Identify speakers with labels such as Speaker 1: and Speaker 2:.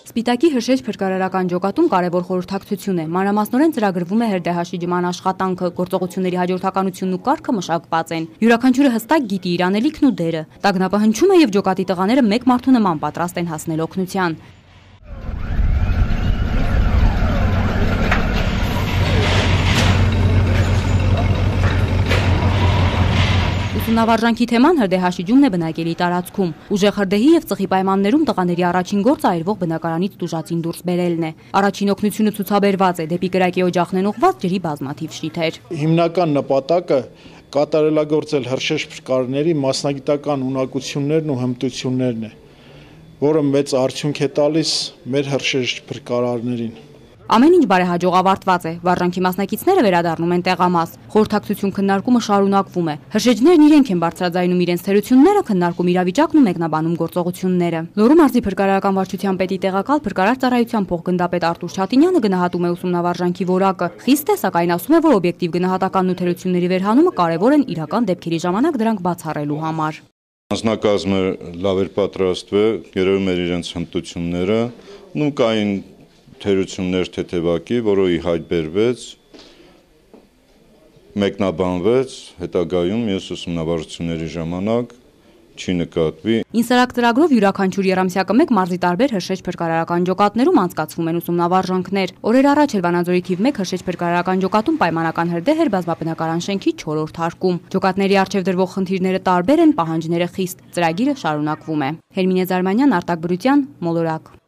Speaker 1: Սպիտակի հրշեջ փրկարարական ջոկատում կարևոր խորհրդակցություն է։ Մանրամասնորեն ծրագրվում է հերդեհաշիջման աշխատանքը, գործողությունների հաջորդականությունն ու կարգը մշակված են։ Յուրաքանչյուրը հստակ գիտի իր անելիքն ու դերը։ Տագնապը հնչում է եւ ջոկատի տղաները մեկ մարդու նման պատրաստ են հասնել օգնության։ Ուսումնավարժանքի թեման հրդեհ հաշիջումն է բնակելի տարածքում։ Ուժեղ հրդեհի եւ ծխի պայմաններում տղաների առաջին գործը այրվող բնակարանից դուժացին դուրս բերելն է։ Առաջին օգնությունը ցուցաբերված է դեպի կրակի օջախն են ուղված ջրի բազմաթիվ շիթեր։
Speaker 2: Հիմնական նպատակը կատարելագործել հրշեշ փրկարների մասնագիտական ունակություններն ու հմտություններն է, որը մեծ արդյունք է տալիս մեր հրշեշ փրկարարներին։
Speaker 1: Ամեն ինչ բարեհաջող ավարտված է։ Վարժանքի մասնակիցները վերադառնում են տեղամաս։ Խորհրդակցություն քննարկումը շարունակվում է։ Հրշեջներն իրենք են բարձրաձայնում իրենց թերությունները, քննարկում իրավիճակն ու մեկնաբանում գործողությունները։ Լոռու մարզի փրկարարական վարչության պետի տեղակալ փրկարար ծառայության փոխգնդապետ Արտուր Շատինյանը գնահատում է ուսումնավարժանքի որակը։ Խիստ է, սակայն ասում է, որ օբյեկտիվ գնահատական նյութերությունների վերհանումը կարևոր են իրական դեպքերի ժամանակ դրանք բացառելու համար։
Speaker 3: Անձնակազմը լավ էր պատրաստվել, երևում էր իրենց հմտությունները, ու կային թերություններ թեթևակի, որը ի հայտ բերվեց, մեկնաբանվեց հետագայում ես ուսումնավարությունների ժամանակ չի նկատվի։
Speaker 1: Ինսարակ ծրագրով յուրաքանչյուր երամսյակը մեկ մարզի տարբեր հրշեջ փրկարարական ջոկատներում անցկացվում են ուսումնավարժանքներ։ Օրեր առաջ Հելվանաձորի թիվ 1 հրշեջ փրկարարական ջոկատում պայմանական հրդեհ էր բազմապնակարան շենքի 4-րդ հարկում։ Ջոկատների արժև դրվող խնդիրները տարբեր են, պահանջները խիստ։ Ծրագիրը շարունակվում է։ Հերմինե Զարմանյան, Արտակ Բրուտյան, Մոլորակ։